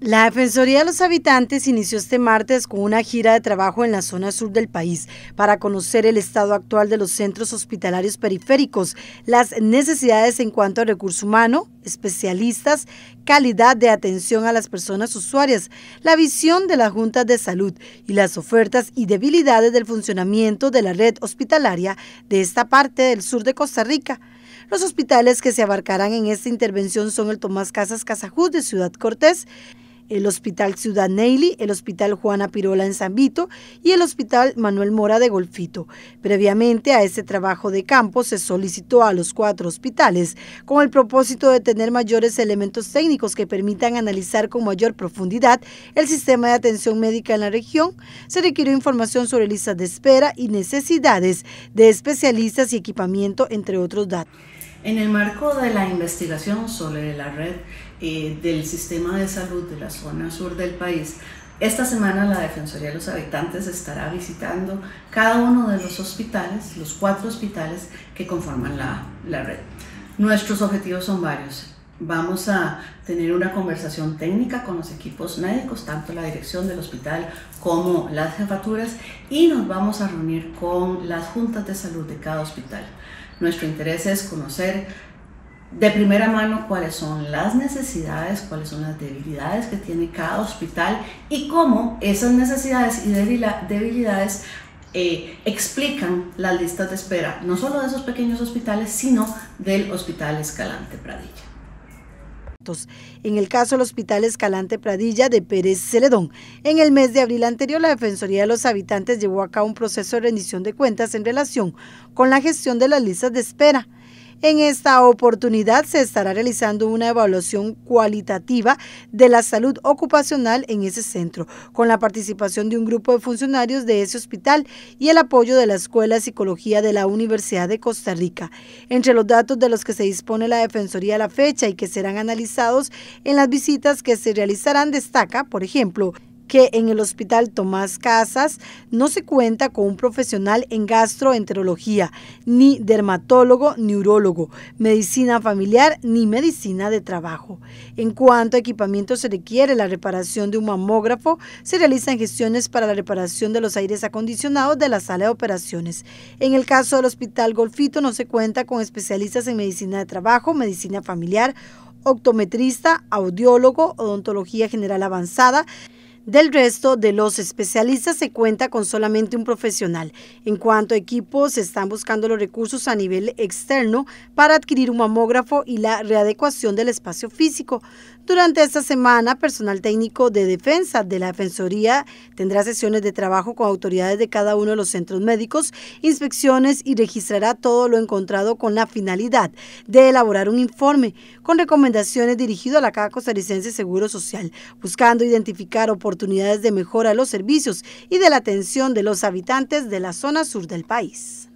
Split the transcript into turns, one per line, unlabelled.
La Defensoría de los Habitantes inició este martes con una gira de trabajo en la zona sur del país para conocer el estado actual de los centros hospitalarios periféricos, las necesidades en cuanto a recurso humano, especialistas, calidad de atención a las personas usuarias, la visión de la Junta de salud y las ofertas y debilidades del funcionamiento de la red hospitalaria de esta parte del sur de Costa Rica. Los hospitales que se abarcarán en esta intervención son el Tomás Casas Casajú de Ciudad Cortés, el Hospital Ciudad Neily, el Hospital Juana Pirola en San y el Hospital Manuel Mora de Golfito. Previamente a este trabajo de campo se solicitó a los cuatro hospitales con el propósito de tener mayores elementos técnicos que permitan analizar con mayor profundidad el sistema de atención médica en la región. Se requirió información sobre listas de espera y necesidades de especialistas y equipamiento, entre
otros datos. En el marco de la investigación sobre la red eh, del sistema de salud de la zona sur del país, esta semana la Defensoría de los Habitantes estará visitando cada uno de los hospitales, los cuatro hospitales que conforman la red. Nuestros objetivos son varios. Vamos a tener una conversación técnica con los equipos médicos, tanto la dirección del hospital como las jefaturas, y nos vamos a reunir con las juntas de salud de cada hospital. Nuestro interés es conocer de primera mano cuáles son las necesidades, cuáles son las debilidades que tiene cada hospital y cómo esas necesidades y debilidades eh, explican las listas de espera, no solo de esos pequeños hospitales, sino del Hospital Escalante Pradilla.
En el caso del Hospital Escalante Pradilla de Pérez Celedón, en el mes de abril anterior, la Defensoría de los Habitantes llevó a cabo un proceso de rendición de cuentas en relación con la gestión de las listas de espera. En esta oportunidad se estará realizando una evaluación cualitativa de la salud ocupacional en ese centro, con la participación de un grupo de funcionarios de ese hospital y el apoyo de la Escuela de Psicología de la Universidad de Costa Rica. Entre los datos de los que se dispone la Defensoría a la fecha y que serán analizados en las visitas que se realizarán destaca, por ejemplo, que en el Hospital Tomás Casas no se cuenta con un profesional en gastroenterología, ni dermatólogo, ni urólogo, medicina familiar, ni medicina de trabajo. En cuanto a equipamiento se requiere la reparación de un mamógrafo, se realizan gestiones para la reparación de los aires acondicionados de la sala de operaciones. En el caso del Hospital Golfito no se cuenta con especialistas en medicina de trabajo, medicina familiar, optometrista, audiólogo, odontología general avanzada, del resto de los especialistas se cuenta con solamente un profesional. En cuanto a equipos, se están buscando los recursos a nivel externo para adquirir un mamógrafo y la readecuación del espacio físico. Durante esta semana, personal técnico de defensa de la Defensoría tendrá sesiones de trabajo con autoridades de cada uno de los centros médicos, inspecciones y registrará todo lo encontrado con la finalidad de elaborar un informe con recomendaciones dirigido a la Caja Costarricense Seguro Social, buscando identificar oportunidades oportunidades de mejora de los servicios y de la atención de los habitantes de la zona sur del país.